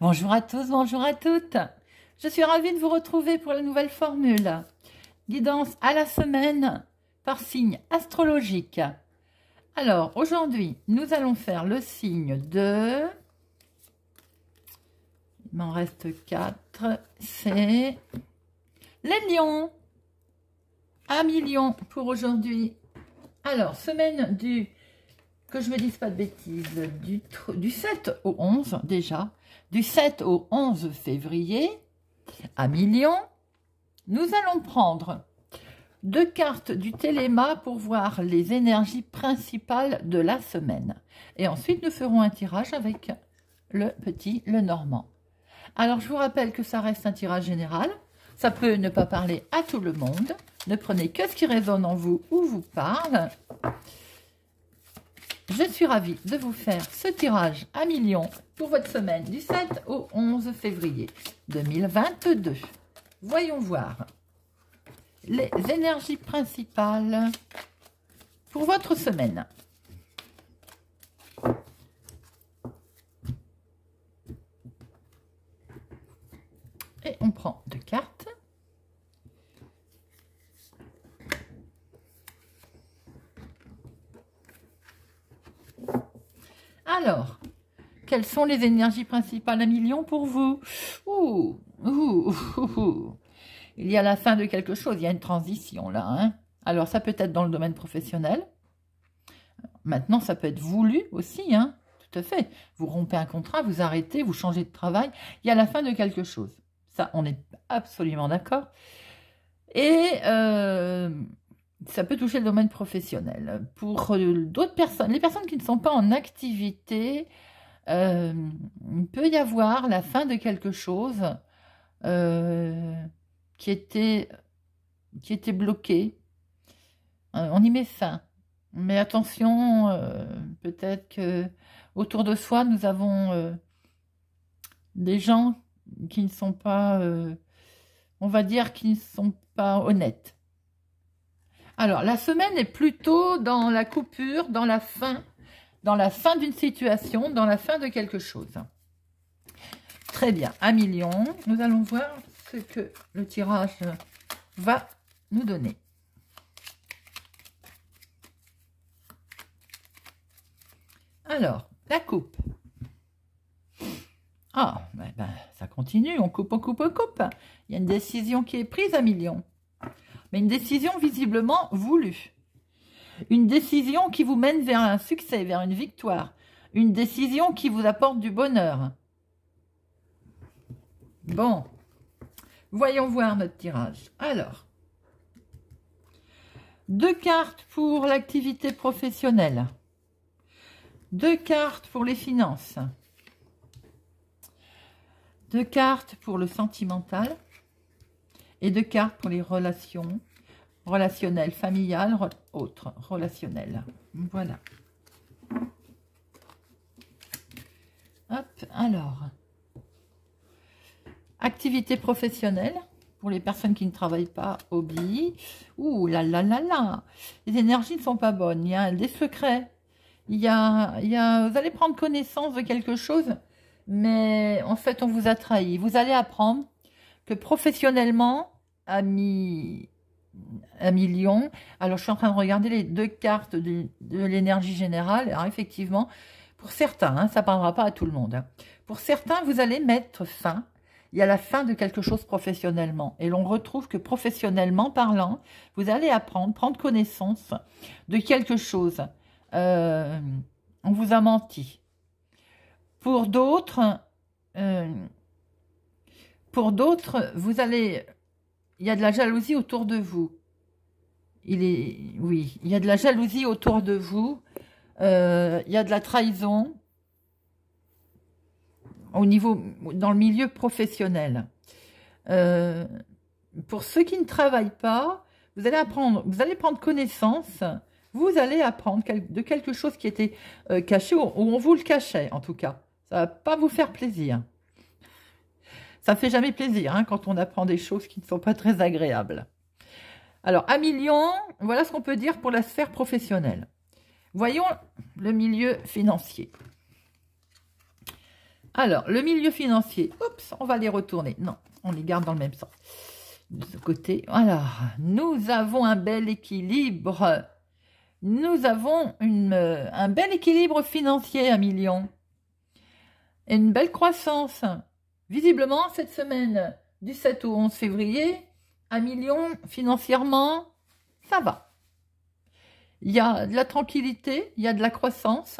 Bonjour à tous, bonjour à toutes. Je suis ravie de vous retrouver pour la nouvelle formule. Guidance à la semaine par signe astrologique. Alors, aujourd'hui, nous allons faire le signe de... Il m'en reste 4. C'est les lions. Un million pour aujourd'hui. Alors, semaine du que je me dise pas de bêtises, du, 7 au 11 déjà, du 7 au 11 février, à Million, nous allons prendre deux cartes du Téléma pour voir les énergies principales de la semaine. Et ensuite, nous ferons un tirage avec le petit le Normand. Alors, je vous rappelle que ça reste un tirage général. Ça peut ne pas parler à tout le monde. Ne prenez que ce qui résonne en vous ou vous parle. Je suis ravie de vous faire ce tirage à millions pour votre semaine du 7 au 11 février 2022. Voyons voir les énergies principales pour votre semaine. Et on prend deux cartes. Alors, quelles sont les énergies principales à million pour vous ouh, Il y a la fin de quelque chose, il y a une transition là. Hein. Alors, ça peut être dans le domaine professionnel. Maintenant, ça peut être voulu aussi, hein tout à fait. Vous rompez un contrat, vous arrêtez, vous changez de travail. Il y a la fin de quelque chose. Ça, on est absolument d'accord. Et euh, ça peut toucher le domaine professionnel. Pour euh, d'autres personnes, les personnes qui ne sont pas en activité, euh, il peut y avoir la fin de quelque chose euh, qui, était, qui était bloqué. on y met fin. Mais attention, peut-être que autour de soi, nous avons des gens qui ne sont pas, on va dire, qui ne sont pas honnêtes. Alors, la semaine est plutôt dans la coupure, dans la fin, dans la fin d'une situation, dans la fin de quelque chose. Très bien, à million. Nous allons voir ce que le tirage va nous donner. Alors, la coupe. Ah, ben, ben, ça continue, on coupe, on coupe, on coupe. Il y a une décision qui est prise à million mais une décision visiblement voulue. Une décision qui vous mène vers un succès, vers une victoire. Une décision qui vous apporte du bonheur. Bon, voyons voir notre tirage. Alors, deux cartes pour l'activité professionnelle. Deux cartes pour les finances. Deux cartes pour le sentimental et deux cartes pour les relations, relationnelles, familiales, autres, relationnelles. Voilà. Hop, alors. Activité professionnelle pour les personnes qui ne travaillent pas, hobby. Ouh là là là là Les énergies ne sont pas bonnes. Il y a des secrets. Il y a, vous allez prendre connaissance de quelque chose, mais en fait, on vous a trahi. Vous allez apprendre professionnellement, ami mis un million. Alors, je suis en train de regarder les deux cartes de, l'énergie générale. Alors, effectivement, pour certains, hein, ça ne parlera pas à tout le monde. Hein, pour certains, vous allez mettre fin. Il y a la fin de quelque chose professionnellement. Et l'on retrouve que professionnellement parlant, vous allez apprendre, prendre connaissance de quelque chose. Euh, on vous a menti. Pour d'autres, euh, pour d'autres, vous allez... Il y a de la jalousie autour de vous. Il est... Oui, il y a de la jalousie autour de vous. Euh, il y a de la trahison au niveau dans le milieu professionnel. Euh, pour ceux qui ne travaillent pas, vous allez apprendre, vous allez prendre connaissance, vous allez apprendre de quelque chose qui était euh, caché ou, on vous le cachait en tout cas. Ça va pas vous faire plaisir. Ça ne fait jamais plaisir hein, quand on apprend des choses qui ne sont pas très agréables. Alors, à million, voilà ce qu'on peut dire pour la sphère professionnelle. Voyons le milieu financier. Alors, le milieu financier, oups, on va les retourner. Non, on les garde dans le même sens. De ce côté, alors, nous avons un bel équilibre. Nous avons euh, un bel équilibre financier à million. Et une belle croissance. Visiblement, cette semaine du 7 au 11 février, un million financièrement, ça va. Il y a de la tranquillité, il y a de la croissance,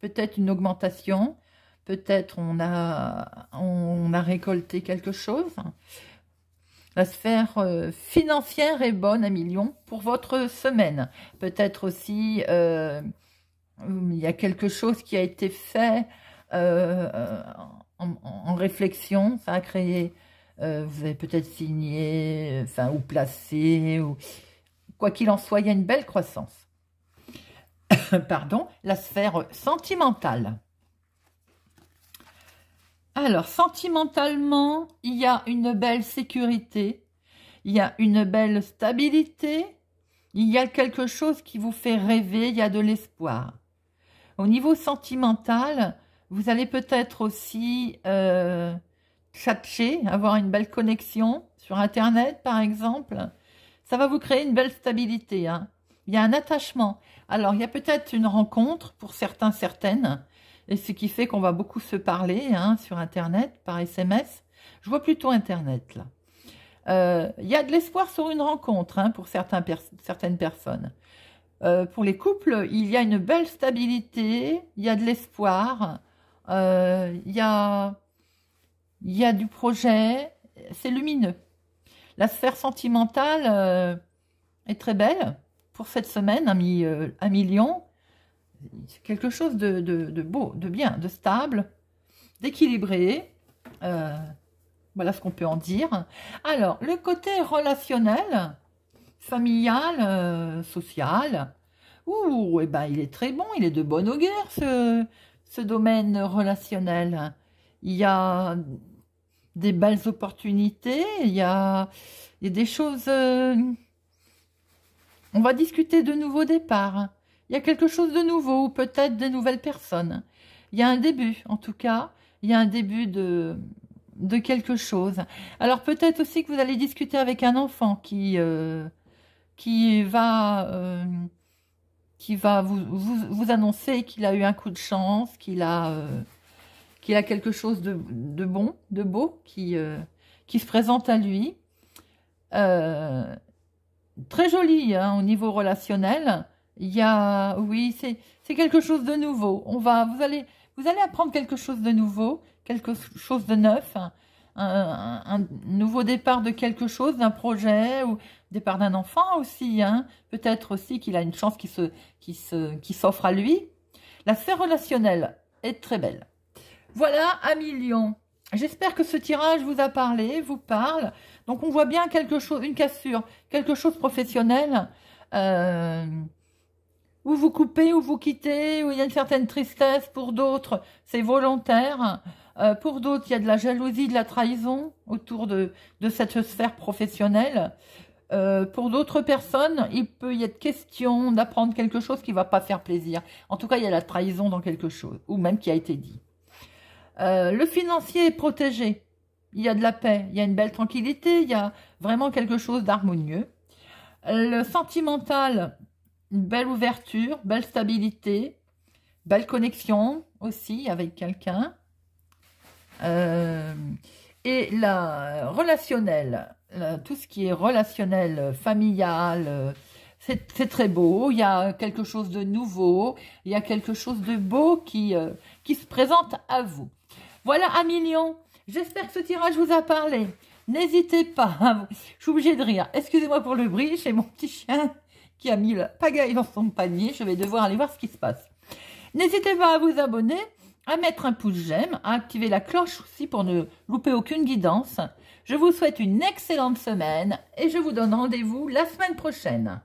peut-être une augmentation, peut-être on a, on a récolté quelque chose. La sphère euh, financière est bonne à million pour votre semaine. Peut-être aussi, euh, il y a quelque chose qui a été fait euh, en, réflexion, ça a créé, euh, vous avez peut-être signé, enfin, ou placé, ou... quoi qu'il en soit, il y a une belle croissance. Pardon, la sphère sentimentale. Alors, sentimentalement, il y a une belle sécurité, il y a une belle stabilité, il y a quelque chose qui vous fait rêver, il y a de l'espoir. Au niveau sentimental, vous allez peut-être aussi euh, chatcher, avoir une belle connexion sur Internet, par exemple. Ça va vous créer une belle stabilité. Hein. Il y a un attachement. Alors, il y a peut-être une rencontre pour certains, certaines, et ce qui fait qu'on va beaucoup se parler hein, sur Internet, par SMS. Je vois plutôt Internet, là. Euh, il y a de l'espoir sur une rencontre hein, pour certains certaines personnes. Euh, pour les couples, il y a une belle stabilité, il y a de l'espoir il euh, y a, y, a, du projet, c'est lumineux. La sphère sentimentale euh, est très belle pour cette semaine, ami, euh, ami C'est quelque chose de, beau, de bien, de stable, d'équilibré. voilà ce qu'on peut en dire. Alors, le côté relationnel, familial, social, ouh, et eh ben, il est très bon, il est de bonne augure, ce, ce domaine relationnel. Il y a des belles opportunités, il y a, des choses... Euh, on va discuter de nouveaux départs. Il y a quelque chose de nouveau, ou peut-être des nouvelles personnes. Il y a un début, en tout cas. Il y a un début de, de quelque chose. Alors peut-être aussi que vous allez discuter avec un enfant qui, euh, qui va... Euh, qui va vous, vous, annoncer qu'il a eu un coup de chance, qu'il a, euh, qu'il a quelque chose de, de, bon, de beau, qui, euh, qui se présente à lui. Euh, très joli hein, au niveau relationnel. Il y a, oui, c'est quelque chose de nouveau. On va, vous allez, vous allez apprendre quelque chose de nouveau, quelque chose de neuf, hein. un, un, nouveau départ de quelque chose, d'un projet ou départ d'un enfant aussi, hein. peut-être aussi qu'il a une chance qui s'offre qui se, qui à lui. La sphère relationnelle est très belle. Voilà un million. J'espère que ce tirage vous a parlé, vous parle. Donc on voit bien quelque chose, une cassure, quelque chose professionnel. Euh, où vous coupez, où vous quittez, où il y a une certaine tristesse. Pour d'autres, c'est volontaire. Euh, pour d'autres, il y a de la jalousie, de la trahison autour de, de cette sphère professionnelle. Euh, pour d'autres personnes, il peut y être question d'apprendre quelque chose qui ne va pas faire plaisir. En tout cas, il y a la trahison dans quelque chose, ou même qui a été dit. Euh, le financier est protégé. Il y a de la paix, il y a une belle tranquillité, il y a vraiment quelque chose d'harmonieux. Le sentimental, une belle ouverture, belle stabilité, belle connexion aussi avec quelqu'un. Euh, et la relationnelle, euh, tout ce qui est relationnel, euh, familial, euh, c'est très beau, il y a quelque chose de nouveau, il y a quelque chose de beau qui, qui se présente à vous. Voilà un million. J'espère que ce tirage vous a parlé. N'hésitez pas, je suis obligée de rire. Excusez-moi pour le bruit, C'est mon petit chien qui a mis la pagaille dans son panier. Je vais devoir aller voir ce qui se passe. N'hésitez pas à vous abonner à mettre un pouce j'aime, à activer la cloche aussi pour ne louper aucune guidance. Je vous souhaite une excellente semaine et je vous donne rendez-vous la semaine prochaine.